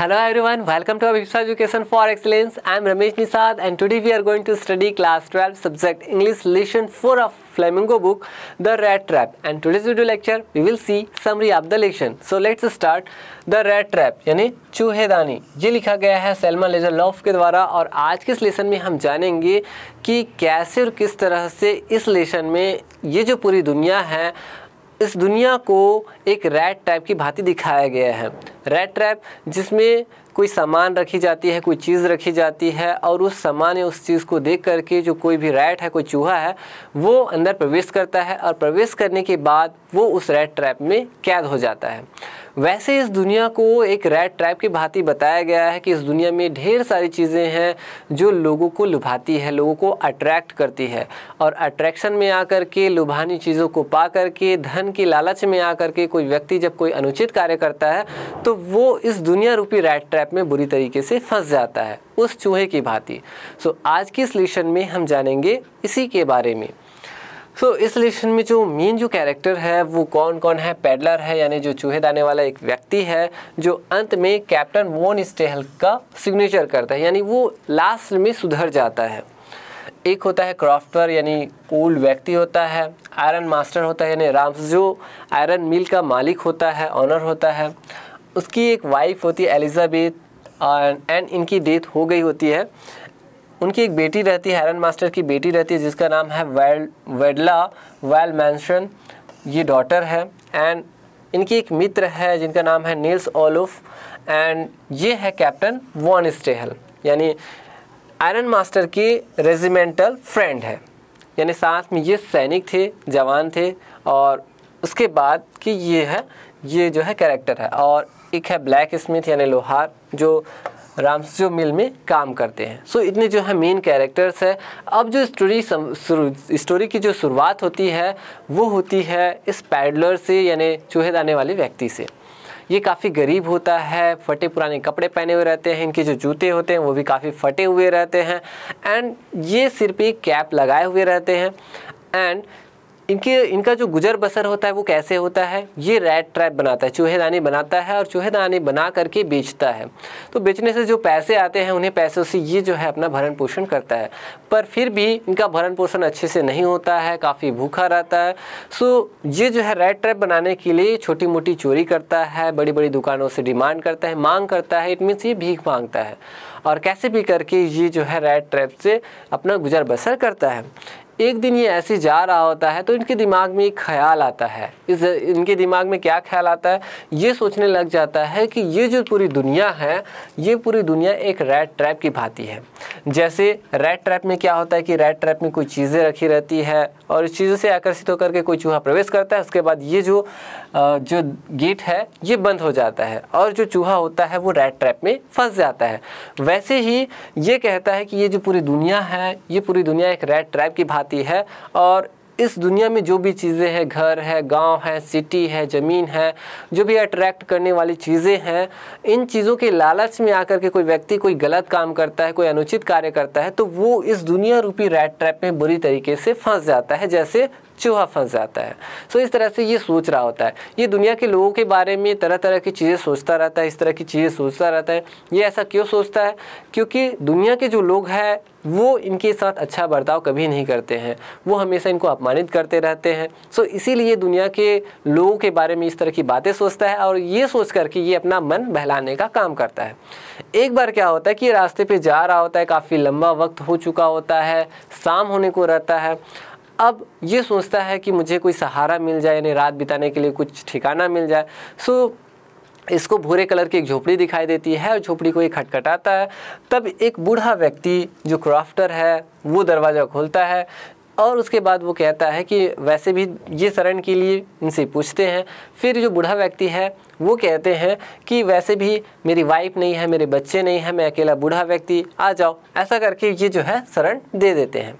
hello everyone welcome to Abhisha education for excellence I am Ramesh Nishad and today we are going to study class twelve subject English lesson four of Flamingo book the rat trap and today's video lecture we will see summary of the lesson so let's start the rat trap यानी चूहे दानी ये लिखा गया है सेलमा laser loaf के द्वारा और आज के इस लेसन में हम जानेंगे कि कैसे और किस तरह से इस लेसन में ये जो पूरी दुनिया है इस दुनिया को एक रैट ट्रैप की भांति दिखाया गया है रैट ट्रैप जिसमें कोई सामान रखी जाती है कोई चीज़ रखी जाती है और उस सामान या उस चीज़ को देख करके जो कोई भी रैट है कोई चूहा है वो अंदर प्रवेश करता है और प्रवेश करने के बाद वो उस रैट ट्रैप में कैद हो जाता है वैसे इस दुनिया को एक रेड ट्रैप की भांति बताया गया है कि इस दुनिया में ढेर सारी चीज़ें हैं जो लोगों को लुभाती है लोगों को अट्रैक्ट करती है और अट्रैक्शन में आकर के लुभानी चीज़ों को पा करके धन की लालच में आकर के कोई व्यक्ति जब कोई अनुचित कार्य करता है तो वो इस दुनिया रूपी रेड ट्रैप में बुरी तरीके से फंस जाता है उस चूहे की भांति सो आज के इस लेशन में हम जानेंगे इसी के बारे में सो इस लेसन में जो मेन जो कैरेक्टर है वो कौन कौन है पेडलर है यानी जो चूहे दाने वाला एक व्यक्ति है जो अंत में कैप्टन वॉन स्टेहल का सिग्नेचर करता है यानी वो लास्ट में सुधर जाता है एक होता है क्राफ्टर यानी ओल्ड व्यक्ति होता है आयरन मास्टर होता है यानी राम जो आयरन मिल का मालिक होता है ऑनर होता है उसकी एक वाइफ होती है एलिजाबेथ एंड इनकी डेथ हो गई होती है उनकी एक बेटी रहती है हैरन मास्टर की बेटी रहती है जिसका नाम है वेल वेडला वेल मैंशन ये डॉटर है एंड इनकी एक मित्र है जिनका नाम है नील्स ओलुफ एंड ये है कैप्टन वॉन स्टेहल यानी आयरन मास्टर की रेजिमेंटल फ्रेंड है यानी साथ में ये सैनिक थे जवान थे और उसके बाद कि ये है ये जो है कैरेक्टर है और एक है ब्लैक स्मिथ यानी लोहार जो रामसियो मिल में काम करते हैं सो so, इतने जो है मेन कैरेक्टर्स है अब जो स्टोरी स्टोरी की जो शुरुआत होती है वो होती है इस पैडलर से यानी चूहे दाने वाले व्यक्ति से ये काफ़ी गरीब होता है फटे पुराने कपड़े पहने हुए रहते हैं इनके जो जूते होते हैं वो भी काफ़ी फटे हुए रहते हैं एंड ये सिर्फ एक कैप लगाए हुए रहते हैं एंड इनके इनका जो गुजर बसर होता है वो कैसे होता है ये रेड ट्रैप बनाता है चूहेदानी बनाता है और चूहेदानी बना करके बेचता है तो बेचने से जो पैसे आते हैं उन्हें पैसों से ये जो है अपना भरण पोषण करता है पर फिर भी इनका भरण पोषण अच्छे से नहीं होता है काफ़ी भूखा रहता है सो ये जो है रेड ट्रैप बनाने के लिए छोटी मोटी चोरी करता है बड़ी बड़ी दुकानों से डिमांड करता है मांग करता है इट मीन्स ये भीख मांगता है और कैसे भी करके ये जो है रेड ट्रैप से अपना गुजर बसर करता है एक दिन ये ऐसे जा रहा होता है तो इनके दिमाग में एक ख्याल आता है इस इनके दिमाग में क्या ख्याल आता है ये सोचने लग जाता है कि ये जो पूरी दुनिया है ये पूरी दुनिया एक रेड ट्रैप की भांति है जैसे रेड ट्रैप में क्या होता है कि रेड ट्रैप में कोई चीज़ें रखी रहती है और इस चीज़ों से आकर्षित होकर के कोई चूहा प्रवेश करता है उसके बाद ये जो जो गेट है ये बंद हो जाता है और जो चूहा होता है वो रेड ट्रैप में फंस जाता है वैसे ही ये कहता है कि ये जो पूरी दुनिया है ये पूरी दुनिया एक रेड ट्रैप की भांति जाती है और इस दुनिया में जो भी चीज़ें हैं घर है गांव है सिटी है ज़मीन है जो भी अट्रैक्ट करने वाली चीज़ें हैं इन चीज़ों के लालच में आकर के कोई व्यक्ति कोई गलत काम करता है कोई अनुचित कार्य करता है तो वो इस दुनिया रूपी रैट ट्रैप में बुरी तरीके से फंस जाता है जैसे चूहा फंस जाता है सो so, इस तरह से ये सोच रहा होता है ये दुनिया के लोगों के बारे में तरह तरह की चीज़ें सोचता रहता है इस तरह की चीज़ें सोचता रहता है ये ऐसा क्यों सोचता है क्योंकि दुनिया के जो लोग हैं वो इनके साथ अच्छा बर्ताव कभी नहीं करते हैं वो हमेशा इनको अपमानित करते रहते हैं सो इसीलिए दुनिया के लोगों के बारे में इस तरह की बातें सोचता है और ये सोच करके ये अपना मन बहलाने का काम करता है एक बार क्या होता है कि रास्ते पे जा रहा होता है काफ़ी लंबा वक्त हो चुका होता है शाम होने को रहता है अब ये सोचता है कि मुझे कोई सहारा मिल जाए यानी रात बिताने के लिए कुछ ठिकाना मिल जाए सो इसको भूरे कलर की एक झोपड़ी दिखाई देती है और झोपड़ी को ये खटखटाता है तब एक बूढ़ा व्यक्ति जो क्राफ्टर है वो दरवाज़ा खोलता है और उसके बाद वो कहता है कि वैसे भी ये शरण के लिए इनसे पूछते हैं फिर जो बूढ़ा व्यक्ति है वो कहते हैं कि वैसे भी मेरी वाइफ नहीं है मेरे बच्चे नहीं है मैं अकेला बूढ़ा व्यक्ति आ जाओ ऐसा करके ये जो है शरण दे देते हैं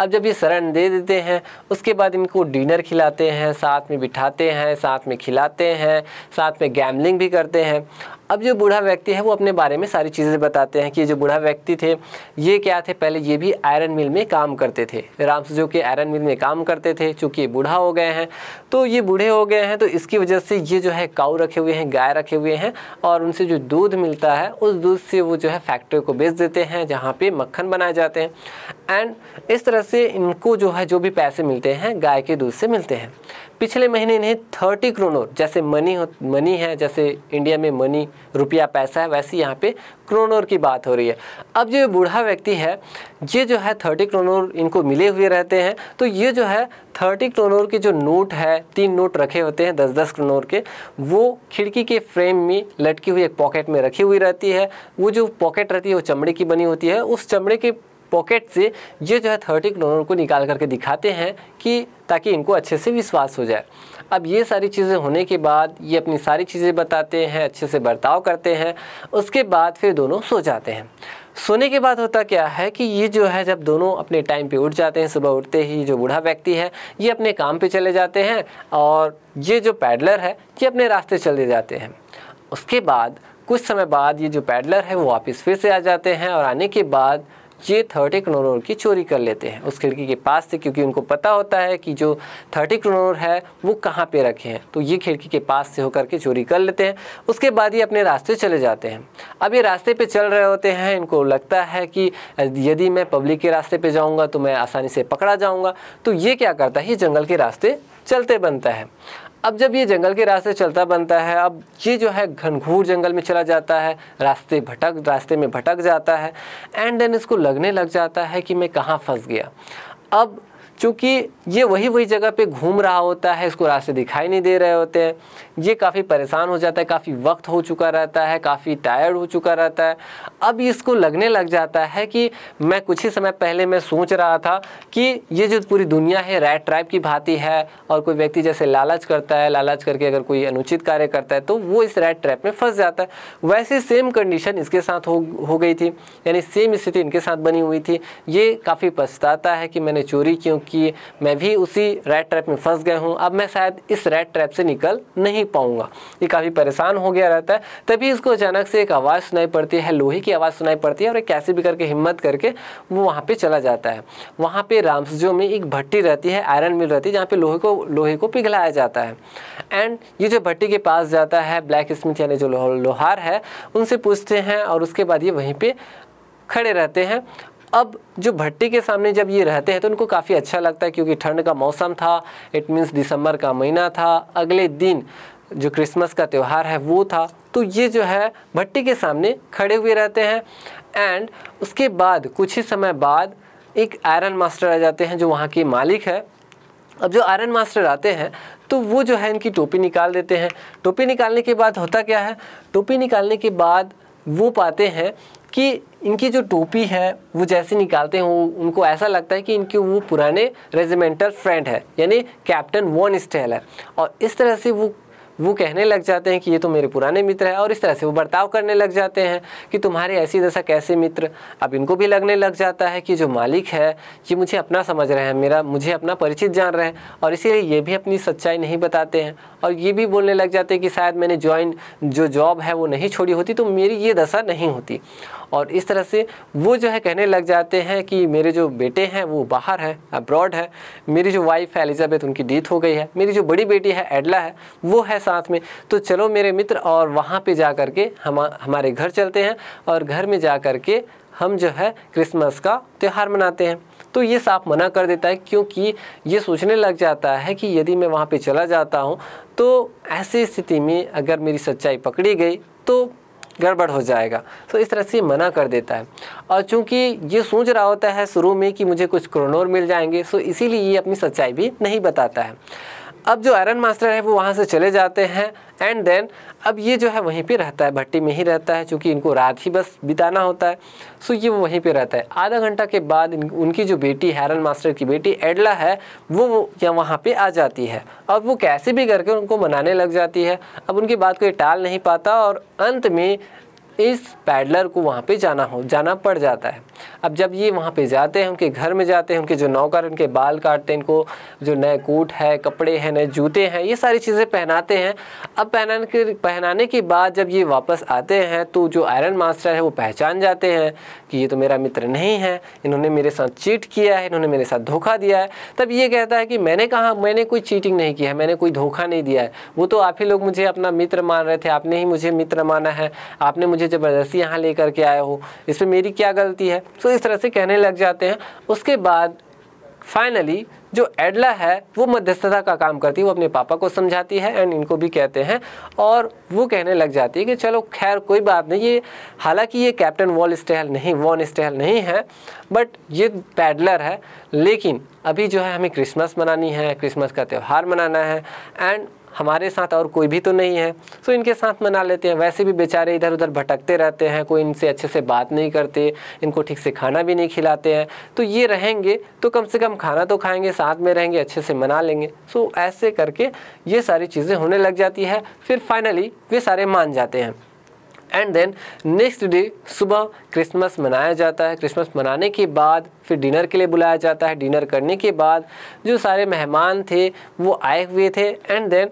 अब जब ये शरण दे देते हैं उसके बाद इनको डिनर खिलाते हैं साथ में बिठाते हैं साथ में खिलाते हैं साथ में गैमलिंग भी करते हैं अब जो बूढ़ा व्यक्ति है वो अपने बारे में सारी चीज़ें बताते हैं कि जो बूढ़ा व्यक्ति थे ये क्या थे पहले ये भी आयरन मिल में काम करते थे राम जो के आयरन मिल में काम करते थे चूँकि ये बूढ़ा हो गए हैं तो ये बूढ़े हो गए हैं तो इसकी वजह से ये जो है काऊ रखे रखे हुए हैं गाय रखे हुए हैं और उनसे जो दूध मिलता है उस दूध से वो जो है फैक्ट्री को बेच देते हैं जहाँ पे मक्खन बनाए जाते हैं एंड इस तरह से इनको जो है जो भी पैसे मिलते हैं गाय के दूध से मिलते हैं पिछले महीने इन्हें थर्टी क्रोनोर जैसे मनी हो मनी है जैसे इंडिया में मनी रुपया पैसा है वैसे यहाँ पे क्रोनोर की बात हो रही है अब जो बूढ़ा व्यक्ति है ये जो है थर्टी क्रोनोर इनको मिले हुए रहते हैं तो ये जो है थर्टी क्रोनोर के जो नोट है तीन नोट रखे होते हैं दस दस क्रोनोर के वो खिड़की के फ्रेम में लटकी हुई एक पॉकेट में रखी हुई रहती है वो जो पॉकेट रहती है वो चमड़े की बनी होती है उस चमड़े के पॉकेट से ये जो है थर्टी क्लोनर को निकाल करके दिखाते हैं कि ताकि इनको अच्छे से विश्वास हो जाए अब ये सारी चीज़ें होने के बाद ये अपनी सारी चीज़ें बताते हैं अच्छे से बर्ताव करते हैं उसके बाद फिर दोनों सो जाते हैं सोने के बाद होता क्या है कि ये जो है जब दोनों अपने टाइम पे उठ जाते हैं सुबह उठते ही जो बूढ़ा व्यक्ति है ये अपने काम पे चले जाते हैं और ये जो पैडलर है ये अपने रास्ते चले जाते हैं उसके बाद कुछ समय बाद ये जो पैडलर है वो वापस फिर से आ जाते हैं और आने के बाद ये थर्टी क्रोनोर की चोरी कर लेते हैं उस खिड़की के पास से क्योंकि उनको पता होता है कि जो थर्टी क्रोनोर है वो कहाँ पे रखे हैं तो ये खिड़की के पास से होकर के चोरी कर लेते हैं उसके बाद ये अपने रास्ते चले जाते हैं अब ये रास्ते पे चल रहे होते हैं इनको लगता है कि यदि मैं पब्लिक के रास्ते पर जाऊँगा तो मैं आसानी से पकड़ा जाऊँगा तो ये क्या करता है ये जंगल के रास्ते चलते बनता है अब जब ये जंगल के रास्ते चलता बनता है अब ये जो है घनघूर जंगल में चला जाता है रास्ते भटक रास्ते में भटक जाता है एंड देन इसको लगने लग जाता है कि मैं कहाँ फंस गया अब चूँकि ये वही वही जगह पे घूम रहा होता है इसको रास्ते दिखाई नहीं दे रहे होते हैं ये काफ़ी परेशान हो जाता है काफ़ी वक्त हो चुका रहता है काफ़ी टायर्ड हो चुका रहता है अब इसको लगने लग जाता है कि मैं कुछ ही समय पहले मैं सोच रहा था कि ये जो पूरी दुनिया है रैट ट्राइब की भांति है और कोई व्यक्ति जैसे लालच करता है लालच करके अगर कोई अनुचित कार्य करता है तो वो इस रैट ट्रैप में फंस जाता है वैसे सेम कंडीशन इसके साथ हो हो गई थी यानी सेम स्थिति इनके साथ बनी हुई थी ये काफ़ी पछताता है कि मैंने चोरी क्यों कि मैं भी उसी रेड ट्रैप में फंस गया हूँ अब मैं शायद इस रेड ट्रैप से निकल नहीं पाऊँगा ये काफ़ी परेशान हो गया रहता है तभी इसको अचानक से एक आवाज़ सुनाई पड़ती है लोहे की आवाज़ सुनाई पड़ती है और कैसे भी करके हिम्मत करके वो वहाँ पर चला जाता है वहाँ पर रामसजो में एक भट्टी रहती है आयरन मिल रहती है जहाँ पर लोहे को लोहे को पिघलाया जाता है एंड ये जो भट्टी के पास जाता है ब्लैक स्मिथ यानी जो लोहार है उनसे पूछते हैं और उसके बाद ये वहीं पर खड़े रहते हैं अब जो भट्टी के सामने जब ये रहते हैं तो उनको काफ़ी अच्छा लगता है क्योंकि ठंड का मौसम था इट मीन्स दिसंबर का महीना था अगले दिन जो क्रिसमस का त्यौहार है वो था तो ये जो है भट्टी के सामने खड़े हुए रहते हैं एंड उसके बाद कुछ ही समय बाद एक आयरन मास्टर आ जाते हैं जो वहाँ के मालिक है अब जो आयरन मास्टर आते हैं तो वो जो है इनकी टोपी निकाल देते हैं टोपी निकालने के बाद होता क्या है टोपी निकालने के बाद वो पाते हैं कि इनकी जो टोपी है वो जैसे निकालते हैं वो उनको ऐसा लगता है कि इनके वो पुराने रेजिमेंटल फ्रेंड है यानी कैप्टन वॉन स्टेल है और इस तरह से वो वो कहने लग जाते हैं कि ये तो मेरे पुराने मित्र हैं और इस तरह से वो बर्ताव करने लग जाते हैं कि तुम्हारे ऐसी दशा कैसे मित्र अब इनको भी लगने लग जाता है कि जो मालिक है ये मुझे अपना समझ रहे हैं मेरा मुझे अपना परिचित जान रहे हैं और इसीलिए ये भी अपनी सच्चाई नहीं बताते हैं और ये भी बोलने लग जाते हैं कि शायद मैंने ज्वाइन जो जॉब है वो नहीं छोड़ी होती तो मेरी ये दशा नहीं होती और इस तरह से वो जो है कहने लग जाते हैं कि मेरे जो बेटे हैं वो बाहर है अब्रॉड है मेरी जो वाइफ है एलिजाबेथ उनकी डेथ हो गई है मेरी जो बड़ी बेटी है एडला है वो है साथ में तो चलो मेरे मित्र और वहाँ पे जा कर के हम हमारे घर चलते हैं और घर में जा कर के हम जो है क्रिसमस का त्यौहार मनाते हैं तो ये साफ मना कर देता है क्योंकि ये सोचने लग जाता है कि यदि मैं वहाँ पे चला जाता हूँ तो ऐसी स्थिति में अगर मेरी सच्चाई पकड़ी गई तो गड़बड़ हो जाएगा तो इस तरह से मना कर देता है और चूंकि ये सोच रहा होता है शुरू में कि मुझे कुछ क्रोनोर मिल जाएंगे सो तो इसीलिए ये अपनी सच्चाई भी नहीं बताता है अब जो आयरन मास्टर है वो वहाँ से चले जाते हैं एंड देन अब ये जो है वहीं पे रहता है भट्टी में ही रहता है चूँकि इनको रात ही बस बिताना होता है सो ये वो वहीं पे रहता है आधा घंटा के बाद उनकी जो बेटी हैरन मास्टर की बेटी एडला है वो, वो या वहाँ पे आ जाती है और वो कैसे भी करके उनको मनाने लग जाती है अब उनकी बात कोई टाल नहीं पाता और अंत में इस पैडलर को वहाँ पे जाना हो जाना पड़ जाता है अब जब ये वहाँ पे जाते हैं उनके घर में जाते हैं उनके जो नौकर उनके बाल काटते हैं इनको जो नए कोट है कपड़े हैं नए जूते हैं ये सारी चीज़ें पहनाते हैं अब पहनाने के पहनाने के बाद जब ये वापस आते हैं तो जो आयरन मास्टर है वो पहचान जाते हैं कि ये तो मेरा मित्र नहीं है इन्होंने मेरे साथ चीट किया है इन्होंने मेरे साथ धोखा दिया है तब ये कहता है कि मैंने कहा मैंने कोई चीटिंग नहीं किया है मैंने कोई धोखा नहीं दिया है वो तो आप ही लोग मुझे अपना मित्र मान रहे थे आपने ही मुझे मित्र माना है आपने मुझे मुझे ज़बरदस्ती यहाँ लेकर के आए हो इसमें मेरी क्या गलती है सो तो इस तरह से कहने लग जाते हैं उसके बाद फाइनली जो एडला है वो मध्यस्थता का काम करती है वो अपने पापा को समझाती है एंड इनको भी कहते हैं और वो कहने लग जाती है कि चलो खैर कोई बात नहीं ये हालांकि ये कैप्टन वॉल स्टेहल नहीं वॉन स्टेहल नहीं है बट ये पैडलर है लेकिन अभी जो है हमें क्रिसमस मनानी है क्रिसमस का त्यौहार मनाना है एंड हमारे साथ और कोई भी तो नहीं है सो इनके साथ मना लेते हैं वैसे भी बेचारे इधर उधर भटकते रहते हैं कोई इनसे अच्छे से बात नहीं करते इनको ठीक से खाना भी नहीं खिलाते हैं तो ये रहेंगे तो कम से कम खाना तो खाएंगे साथ में रहेंगे अच्छे से मना लेंगे सो ऐसे करके ये सारी चीज़ें होने लग जाती है फिर फाइनली वे सारे मान जाते हैं एंड देन नेक्स्ट डे सुबह क्रिसमस मनाया जाता है क्रिसमस मनाने के बाद फिर डिनर के लिए बुलाया जाता है डिनर करने के बाद जो सारे मेहमान थे वो आए हुए थे एंड देन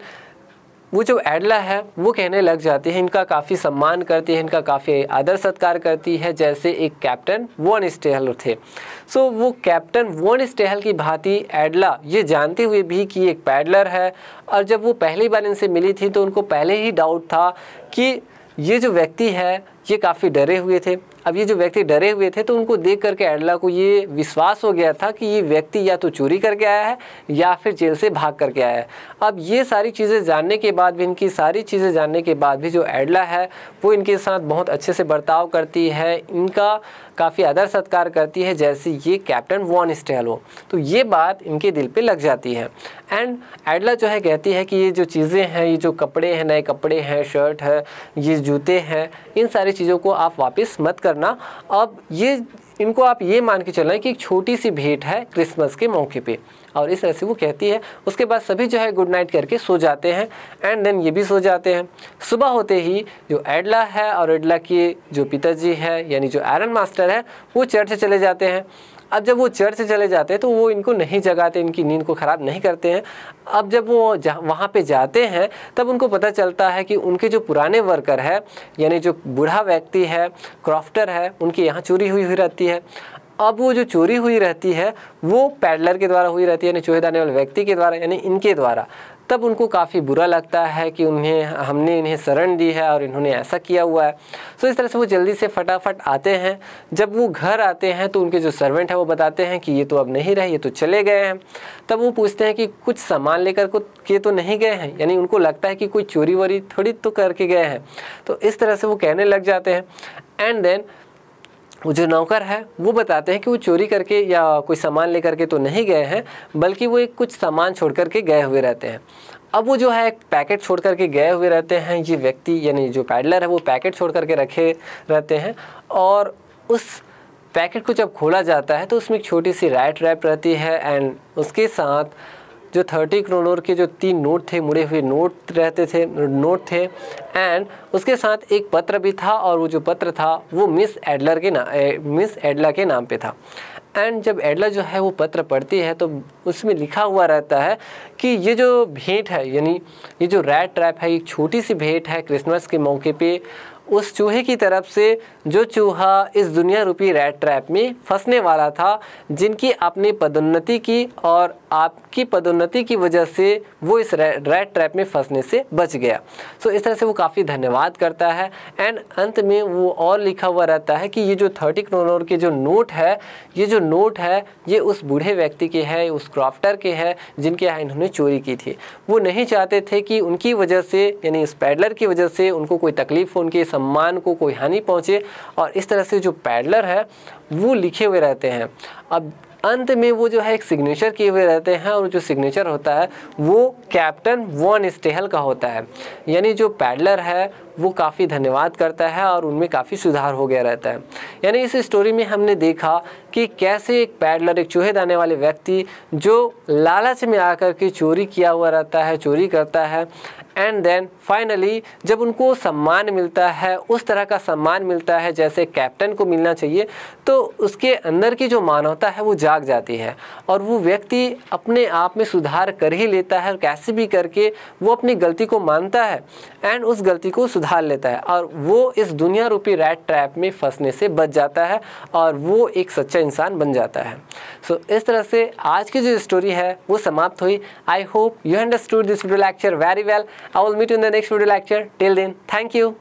वो जो एडला है वो कहने लग जाती है इनका काफ़ी सम्मान करती है इनका काफ़ी आदर सत्कार करती है जैसे एक कैप्टन वॉन स्टेहल थे सो so, वो कैप्टन वॉन स्टेहल की भांति एडला ये जानते हुए भी कि एक पैडलर है और जब वो पहली बार इनसे मिली थी तो उनको पहले ही डाउट था कि ये जो व्यक्ति है ये काफ़ी डरे हुए थे अब ये जो व्यक्ति डरे हुए थे तो उनको देख करके एडला को ये विश्वास हो गया था कि ये व्यक्ति या तो चोरी करके आया है या फिर जेल से भाग करके आया है अब ये सारी चीज़ें जानने के बाद भी इनकी सारी चीज़ें जानने के बाद भी जो एडला है वो इनके साथ बहुत अच्छे से बर्ताव करती है इनका काफ़ी आदर सत्कार करती है जैसे ये कैप्टन वॉन स्टेल हो तो ये बात इनके दिल पे लग जाती है एंड एडला जो है कहती है कि ये जो चीज़ें हैं ये जो कपड़े हैं नए कपड़े हैं शर्ट है ये जूते हैं इन सारी चीज़ों को आप वापस मत कर करना अब ये इनको आप ये मान के चल रहे कि एक छोटी सी भेंट है क्रिसमस के मौके पे और इस तरह से वो कहती है उसके बाद सभी जो है गुड नाइट करके सो जाते हैं एंड देन ये भी सो जाते हैं सुबह होते ही जो एडला है और एडला के जो पिताजी है यानी जो एरन मास्टर है वो चर्च चले जाते हैं अब जब वो चर्च चले जाते हैं तो वो इनको नहीं जगाते इनकी नींद को ख़राब नहीं करते हैं अब जब वो जा, वहाँ पर जाते हैं तब उनको पता चलता है कि उनके जो पुराने वर्कर है यानी जो बूढ़ा व्यक्ति है क्रॉफ्टर है उनके यहाँ चोरी हुई हुई रहती है अब वो जो चोरी हुई रहती है वो पैडलर के द्वारा हुई रहती है यानी दाने वाले व्यक्ति के द्वारा यानी इनके द्वारा तब उनको काफ़ी बुरा लगता है कि उन्हें हमने इन्हें शरण दी है और इन्होंने ऐसा किया हुआ है सो तो इस तरह से वो जल्दी से फटाफट आते हैं जब वो घर आते हैं तो उनके जो सर्वेंट है वो बताते हैं कि ये तो अब नहीं रहे ये तो चले गए हैं तब वो पूछते हैं कि कुछ सामान लेकर को के तो नहीं गए हैं यानी उनको लगता है कि कोई चोरी वोरी थोड़ी तो करके गए हैं तो इस तरह से वो कहने लग जाते हैं एंड देन वो जो नौकर है वो बताते हैं कि वो चोरी करके या कोई सामान ले करके तो नहीं गए हैं बल्कि वो एक कुछ सामान छोड़ करके गए हुए रहते हैं अब वो जो है एक पैकेट छोड़ करके गए हुए रहते हैं ये व्यक्ति यानी जो पैडलर है वो पैकेट छोड़ करके रखे रहते हैं और उस पैकेट को जब खोला जाता है तो उसमें एक छोटी सी रैट रैप रहती है एंड उसके साथ जो थर्टी करोड़ के जो तीन नोट थे मुड़े हुए नोट रहते थे नोट थे एंड उसके साथ एक पत्र भी था और वो जो पत्र था वो मिस एडलर के ना मिस एडला के नाम पे था एंड जब एडला जो है वो पत्र पढ़ती है तो उसमें लिखा हुआ रहता है कि ये जो भेंट है यानी ये जो रैड ट्रैप है एक छोटी सी भेंट है क्रिसमस के मौके पे उस चूहे की तरफ से जो चूहा इस दुनिया रूपी रैड ट्रैप में फंसने वाला था जिनकी अपनी पदोन्नति की और आपकी पदोन्नति की वजह से वो इस रेड ट्रैप में फंसने से बच गया सो so, इस तरह से वो काफ़ी धन्यवाद करता है एंड अंत में वो और लिखा हुआ रहता है कि ये जो थर्टी करोड़ के जो नोट है ये जो नोट है ये उस बूढ़े व्यक्ति के हैं उस क्राफ्टर के हैं जिनके यहाँ इन्होंने चोरी की थी वो नहीं चाहते थे कि उनकी वजह से यानी इस पैडलर की वजह से उनको कोई तकलीफ़ हो उनके सम्मान को कोई हानि पहुँचे और इस तरह से जो पैडलर है वो लिखे हुए रहते हैं अब अंत में वो जो है एक सिग्नेचर किए हुए रहते हैं और जो सिग्नेचर होता है वो कैप्टन वॉन स्टेहल का होता है यानी जो पैडलर है वो काफ़ी धन्यवाद करता है और उनमें काफ़ी सुधार हो गया रहता है यानी इस स्टोरी में हमने देखा कि कैसे एक पैडलर एक चूहे दाने वाले व्यक्ति जो लालच में आकर के चोरी किया हुआ रहता है चोरी करता है एंड देन फाइनली जब उनको सम्मान मिलता है उस तरह का सम्मान मिलता है जैसे कैप्टन को मिलना चाहिए तो उसके अंदर की जो मानवता है वो जाग जाती है और वो व्यक्ति अपने आप में सुधार कर ही लेता है और कैसे भी करके वो अपनी गलती को मानता है एंड उस गलती को सुधार लेता है और वो इस दुनिया रूपी रैट ट्रैप में फंसने से बच जाता है और वो एक सच्चा इंसान बन जाता है सो so, इस तरह से आज की जो स्टोरी है वो समाप्त हुई I hope you understood this video lecture very well I will meet in the next video lecture till then thank you